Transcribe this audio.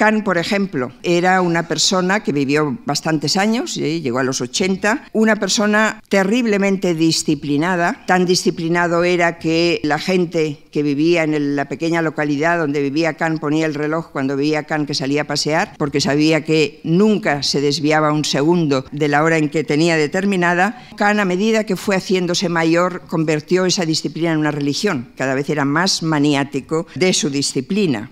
Kant, por ejemplo, era una persona que vivió bastantes años, ¿sí? llegó a los 80, una persona terriblemente disciplinada, tan disciplinado era que la gente que vivía en la pequeña localidad donde vivía Kant ponía el reloj cuando veía a Kant que salía a pasear, porque sabía que nunca se desviaba un segundo de la hora en que tenía determinada. Kant, a medida que fue haciéndose mayor, convirtió esa disciplina en una religión, cada vez era más maniático de su disciplina.